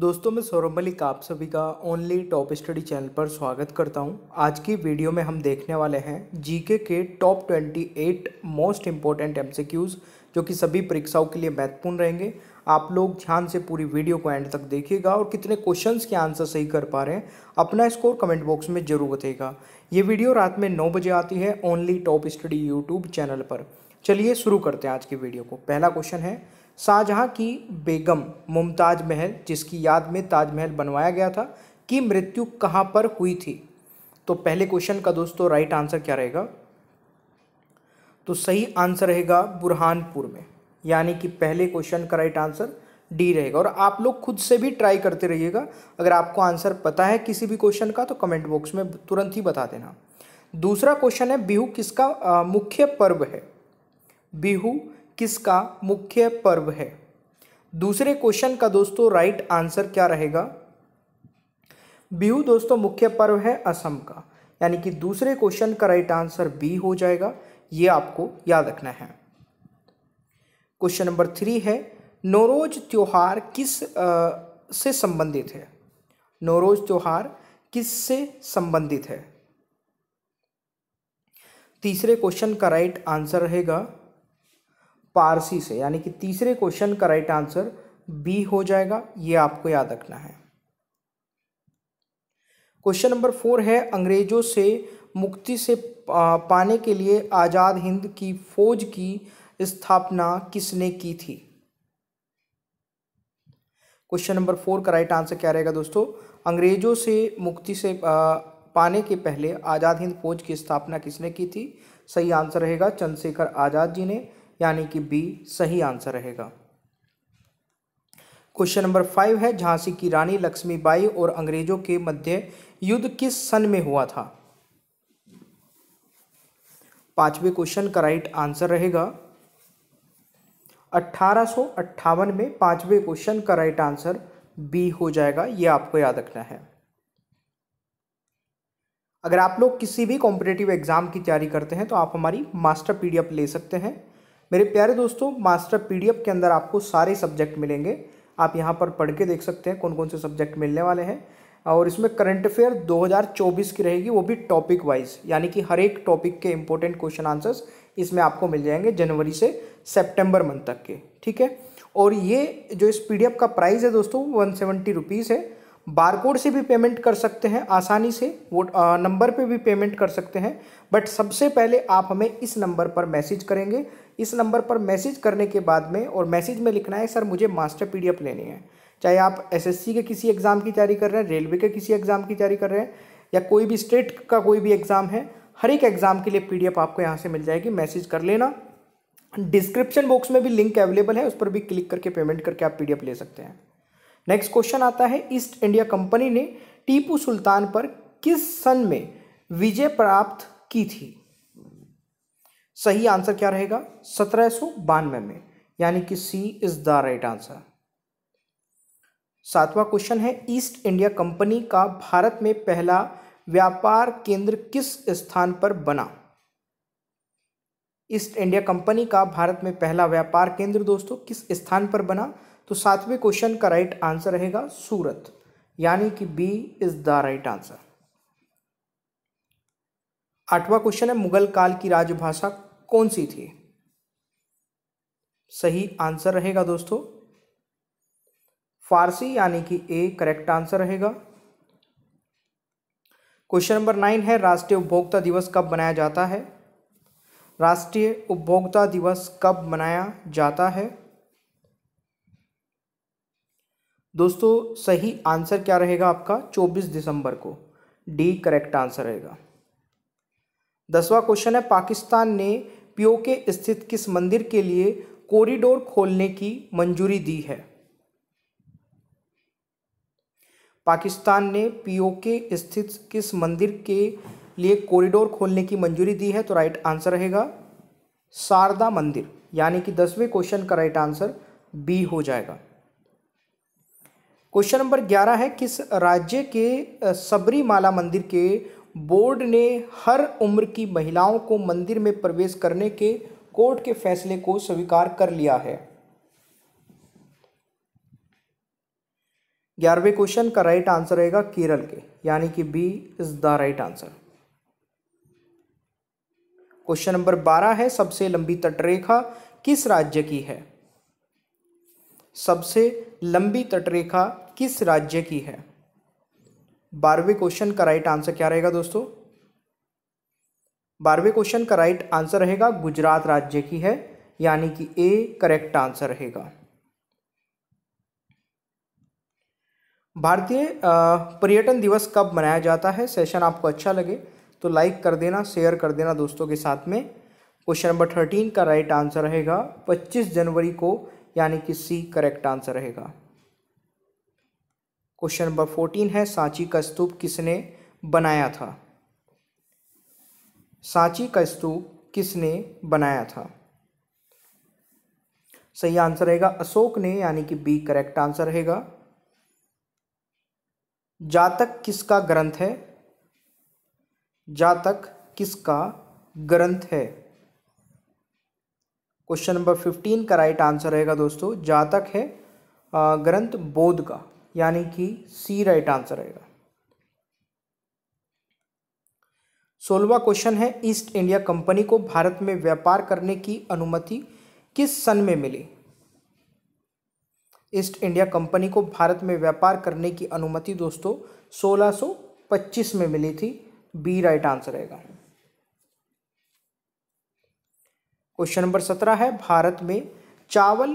दोस्तों मैं सौरभ मलिक आप सभी का ओनली टॉप स्टडी चैनल पर स्वागत करता हूं। आज की वीडियो में हम देखने वाले हैं जीके के top twenty eight most important MCQs जो कि सभी परीक्षाओं के लिए महत्वपूर्ण रहेंगे आप लोग ध्यान से पूरी वीडियो को एंड तक देखिएगा और कितने क्वेश्चंस के आंसर सही कर पा रहे हैं अपना स्कोर कमेंट बॉक्स में जरूर बताइएगा ये वीडियो रात में नौ बजे आती है only top study YouTube channel पर चलिए शुरू करते हैं आज की वीडियो को पहला क्वेश्चन है शाहजहाँ की बेगम मुमताज महल जिसकी याद में ताजमहल बनवाया गया था की मृत्यु कहाँ पर हुई थी तो पहले क्वेश्चन का दोस्तों राइट आंसर क्या रहेगा तो सही आंसर रहेगा बुरहानपुर में यानी कि पहले क्वेश्चन का राइट आंसर डी रहेगा और आप लोग खुद से भी ट्राई करते रहिएगा अगर आपको आंसर पता है किसी भी क्वेश्चन का तो कमेंट बॉक्स में तुरंत ही बता देना दूसरा क्वेश्चन है बिहू किसका मुख्य पर्व है बिहू किसका मुख्य पर्व है दूसरे क्वेश्चन का दोस्तों राइट आंसर क्या रहेगा बिहू दोस्तों मुख्य पर्व है असम का यानी कि दूसरे क्वेश्चन का राइट आंसर बी हो जाएगा ये आपको याद रखना है क्वेश्चन नंबर थ्री है नोरोज त्यौहार किस आ, से संबंधित है नोरोज त्यौहार किस से संबंधित है तीसरे क्वेश्चन का राइट आंसर रहेगा पारसी से यानी कि तीसरे क्वेश्चन का राइट आंसर बी हो जाएगा ये आपको याद रखना है क्वेश्चन नंबर फोर है अंग्रेजों से मुक्ति से पाने के लिए आज़ाद हिंद की फौज की स्थापना किसने की थी क्वेश्चन नंबर फोर का राइट आंसर क्या रहेगा दोस्तों अंग्रेजों से मुक्ति से पाने के पहले आज़ाद हिंद फौज की स्थापना किसने की थी सही आंसर रहेगा चंद्रशेखर आज़ाद जी ने यानी कि बी सही आंसर रहेगा क्वेश्चन नंबर फाइव है झांसी की रानी लक्ष्मीबाई और अंग्रेजों के मध्य युद्ध किस सन में हुआ था पांचवें क्वेश्चन का राइट आंसर रहेगा अट्ठारह में पांचवें क्वेश्चन का राइट आंसर बी हो जाएगा यह आपको याद रखना है अगर आप लोग किसी भी कॉम्पिटेटिव एग्ज़ाम की तैयारी करते हैं तो आप हमारी मास्टर पीडीएफ ले सकते हैं मेरे प्यारे दोस्तों मास्टर पीडीएफ के अंदर आपको सारे सब्जेक्ट मिलेंगे आप यहाँ पर पढ़ के देख सकते हैं कौन कौन से सब्जेक्ट मिलने वाले हैं और इसमें करंट अफेयर 2024 की रहेगी वो भी टॉपिक वाइज यानी कि हर एक टॉपिक के इम्पोर्टेंट क्वेश्चन आंसर्स इसमें आपको मिल जाएंगे जनवरी से सितंबर मंथ तक के ठीक है और ये जो इस पीडीएफ का प्राइस है दोस्तों वन सेवेंटी रुपीज़ है बारकोड से भी पेमेंट कर सकते हैं आसानी से वो नंबर पे भी पेमेंट कर सकते हैं बट सबसे पहले आप हमें इस नंबर पर मैसेज करेंगे इस नंबर पर मैसेज करने के बाद में और मैसेज में लिखना है सर मुझे मास्टर एफ लेनी है चाहे आप एसएससी के किसी एग्ज़ाम की तैयारी कर रहे हैं रेलवे के किसी एग्ज़ाम की तैयारी कर रहे हैं या कोई भी स्टेट का कोई भी एग्ज़ाम है हर एक एग्ज़ाम के लिए एफ आपको यहाँ से मिल जाएगी मैसेज कर लेना डिस्क्रिप्शन बॉक्स में भी लिंक अवेलेबल है उस पर भी क्लिक करके पेमेंट करके आप एफ ले सकते हैं नेक्स्ट क्वेश्चन आता है ईस्ट इंडिया कंपनी ने टीपू सुल्तान पर किस सन में विजय प्राप्त की थी सही आंसर क्या रहेगा सत्रह सौ बानवे में यानी कि C is the right answer सातवां क्वेश्चन है ईस्ट इंडिया कंपनी का भारत में पहला व्यापार केंद्र किस स्थान पर बना ईस्ट इंडिया कंपनी का भारत में पहला व्यापार केंद्र दोस्तों किस स्थान पर बना तो सातवें क्वेश्चन का राइट आंसर रहेगा सूरत यानी कि B is the right answer आठवां क्वेश्चन है मुगल काल की राजभाषा कौन सी थी सही आंसर रहेगा दोस्तों फारसी यानी कि ए करेक्ट आंसर रहेगा क्वेश्चन नंबर नाइन है राष्ट्रीय उपभोक्ता दिवस कब मनाया जाता है राष्ट्रीय उपभोक्ता दिवस कब मनाया जाता है दोस्तों सही आंसर क्या रहेगा आपका 24 दिसंबर को डी करेक्ट आंसर रहेगा दसवा क्वेश्चन है पाकिस्तान ने पीओके स्थित किस मंदिर के लिए कॉरिडोर खोलने की मंजूरी दी है पाकिस्तान ने पीओके स्थित किस मंदिर के लिए कॉरिडोर खोलने की मंजूरी दी है तो राइट आंसर रहेगा शारदा मंदिर यानी कि दसवें क्वेश्चन का राइट आंसर बी हो जाएगा क्वेश्चन नंबर ग्यारह है किस राज्य के सबरीमाला मंदिर के बोर्ड ने हर उम्र की महिलाओं को मंदिर में प्रवेश करने के कोर्ट के फैसले को स्वीकार कर लिया है ग्यारहवें क्वेश्चन का राइट आंसर रहेगा केरल के यानी कि B is the right answer question number बारह है सबसे लंबी तटरेखा किस राज्य की है सबसे लंबी तटरेखा किस राज्य की है बारहवें क्वेश्चन का राइट आंसर क्या रहेगा दोस्तों बारहवें क्वेश्चन का राइट आंसर रहेगा गुजरात राज्य की है यानी कि ए करेक्ट आंसर रहेगा भारतीय पर्यटन दिवस कब मनाया जाता है सेशन आपको अच्छा लगे तो लाइक कर देना शेयर कर देना दोस्तों के साथ में क्वेश्चन नंबर थर्टीन का राइट आंसर रहेगा पच्चीस जनवरी को यानी कि सी करेक्ट आंसर रहेगा क्वेश्चन नंबर फोर्टीन है सांची का स्तूप किसने बनाया था सांची का स्तूप किसने बनाया था सही आंसर रहेगा अशोक ने यानी कि बी करेक्ट आंसर रहेगा जातक किसका ग्रंथ है जातक किसका ग्रंथ है क्वेश्चन नंबर फिफ्टीन का राइट आंसर रहेगा दोस्तों जातक है ग्रंथ बोध का यानी कि सी राइट आंसर आएगा सोलवा क्वेश्चन है ईस्ट इंडिया कंपनी को भारत में व्यापार करने की अनुमति किस सन में मिली ईस्ट इंडिया कंपनी को भारत में व्यापार करने की अनुमति दोस्तों 1625 में मिली थी बी राइट आंसर आएगा क्वेश्चन नंबर सत्रह है भारत में चावल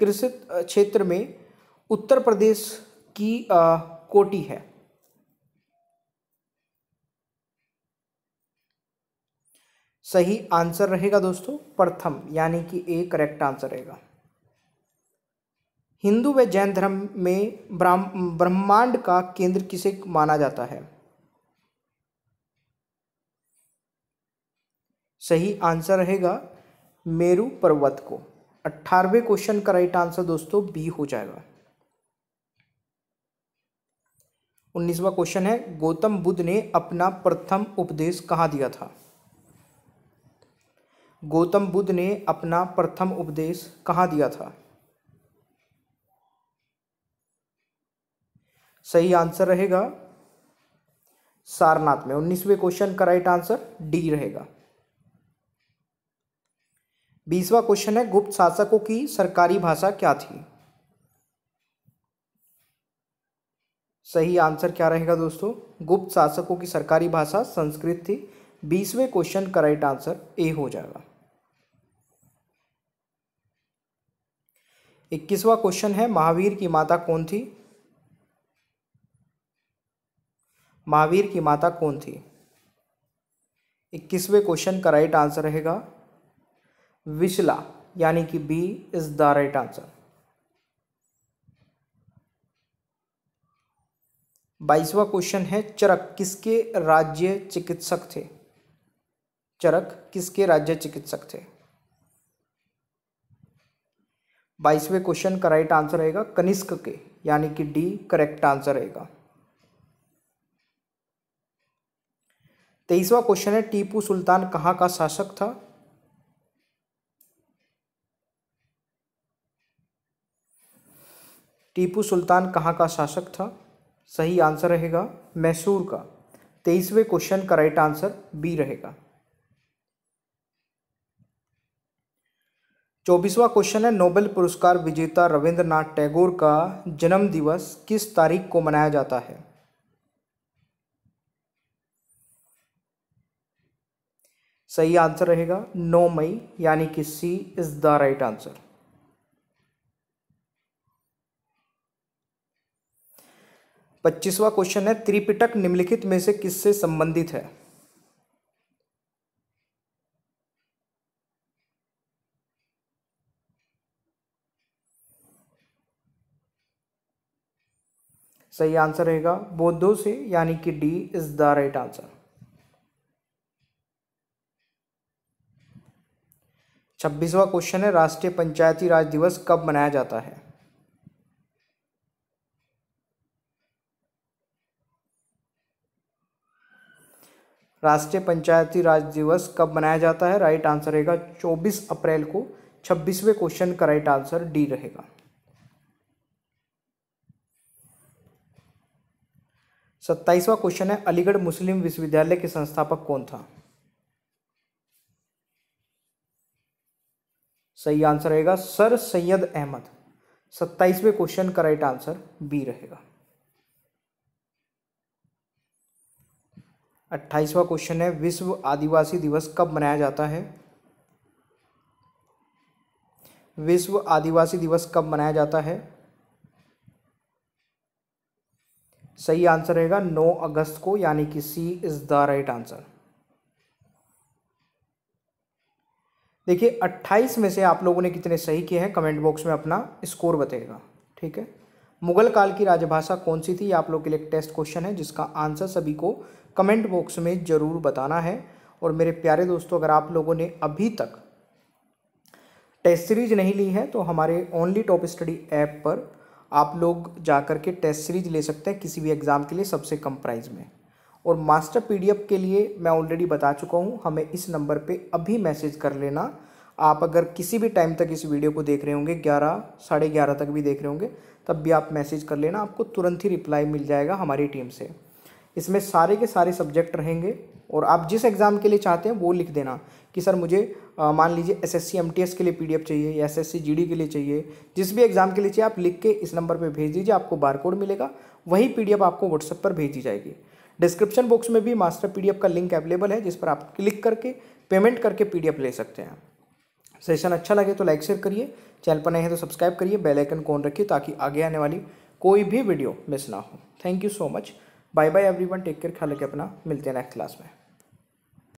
कृषि क्षेत्र में उत्तर प्रदेश की आ, कोटी है सही आंसर रहेगा दोस्तों प्रथम यानी कि ए करेक्ट आंसर रहेगा हिंदू व जैन धर्म में ब्रह्मांड का केंद्र किसे माना जाता है सही आंसर रहेगा मेरू पर्वत को अट्ठारहवें क्वेश्चन का राइट आंसर दोस्तों बी हो जाएगा उन्नीसवा क्वेश्चन है गौतम बुद्ध ने अपना प्रथम उपदेश कहाँ दिया था गौतम बुद्ध ने अपना प्रथम उपदेश कहाँ दिया था सही आंसर रहेगा सारनाथ में उन्नीसवें क्वेश्चन का राइट आंसर डी रहेगा बीसवा क्वेश्चन है गुप्त शासकों की सरकारी भाषा क्या थी सही आंसर क्या रहेगा दोस्तों गुप्त शासकों की सरकारी भाषा संस्कृत थी बीसवें क्वेश्चन का राइट आंसर ए हो जाएगा इक्कीसवा क्वेश्चन है महावीर की माता कौन थी महावीर की माता कौन थी इक्कीसवें क्वेश्चन का राइट आंसर रहेगा विशला यानी कि B is the right answer बाईसवा क्वेश्चन है चरक किसके राज्य चिकित्सक थे चरक किसके राज्य चिकित्सक थे बाईसवें क्वेश्चन का राइट आंसर रहेगा कनिष्क के यानी कि डी करेक्ट आंसर रहेगा तेईसवा क्वेश्चन है टीपू सुल्तान कहाँ का शासक था टीपू सुल्तान कहाँ का शासक था सही आंसर रहेगा मैसूर का तेईसवें क्वेश्चन का राइट आंसर बी रहेगा चौबीसवा क्वेश्चन है नोबेल पुरस्कार विजेता रविंद्रनाथ टैगोर का जन्म दिवस किस तारीख को मनाया जाता है सही आंसर रहेगा नौ मई यानी कि C is the right answer पच्चीसवा क्वेश्चन है त्रिपिटक निम्नलिखित में से किससे संबंधित है सही आंसर रहेगा बोधो से यानी कि D is the right answer छब्बीसवा क्वेश्चन है राष्ट्रीय पंचायती राज दिवस कब मनाया जाता है राष्ट्रीय पंचायती राज दिवस कब मनाया जाता है राइट आंसर रहेगा 24 अप्रैल को 26वें क्वेश्चन का राइट आंसर डी रहेगा सत्ताईसवा क्वेश्चन है अलीगढ़ मुस्लिम विश्वविद्यालय के संस्थापक कौन था सही आंसर रहेगा सर सैयद अहमद सत्ताईसवें क्वेश्चन का राइट आंसर बी रहेगा अट्ठाईसवा क्वेश्चन है विश्व आदिवासी दिवस कब मनाया जाता है विश्व आदिवासी दिवस कब मनाया जाता है सही आंसर रहेगा नौ अगस्त को यानी कि C is the right answer देखिए अट्ठाईस में से आप लोगों ने कितने सही किए हैं कमेंट बॉक्स में अपना स्कोर बताएगा ठीक है मुगल काल की राजभाषा कौन सी थी आप लोग के लिए टेस्ट क्वेश्चन है जिसका आंसर सभी को कमेंट बॉक्स में ज़रूर बताना है और मेरे प्यारे दोस्तों अगर आप लोगों ने अभी तक टेस्ट सीरीज नहीं ली है तो हमारे ओनली टॉप स्टडी ऐप पर आप लोग जा कर के टेस्ट सीरीज ले सकते हैं किसी भी एग्ज़ाम के लिए सबसे कम प्राइस में और मास्टर पीडीएफ के लिए मैं ऑलरेडी बता चुका हूँ हमें इस नंबर पे अभी मैसेज कर लेना आप अगर किसी भी टाइम तक इस वीडियो को देख रहे होंगे ग्यारह साढ़े ग्यारह तक भी देख रहे होंगे तब भी आप मैसेज कर लेना आपको तुरंत ही रिप्लाई मिल जाएगा हमारी टीम से इसमें सारे के सारे सब्जेक्ट रहेंगे और आप जिस एग्ज़ाम के लिए चाहते हैं वो लिख देना कि सर मुझे आ, मान लीजिए एस एस के लिए पी चाहिए या एस एस के लिए चाहिए जिस भी एग्ज़ाम के लिए चाहिए आप लिख के इस नंबर पर भेज दीजिए आपको बारकोड मिलेगा वही पी आपको व्हाट्सएप पर भेजी जाएगी डिस्क्रिप्शन बॉक्स में भी मास्टर पी का लिंक अवेलेबल है जिस पर आप क्लिक करके पेमेंट करके पी ले सकते हैं सेशन अच्छा लगे तो लाइक शेयर करिए चैनल पर नए हैं तो सब्सक्राइब करिए बेल आइकन कौन रखिए ताकि आगे आने वाली कोई भी वीडियो मिस ना हो thank you so much bye bye everyone take care ख्याल रखें अपना मिलते हैं नेक्स्ट क्लास में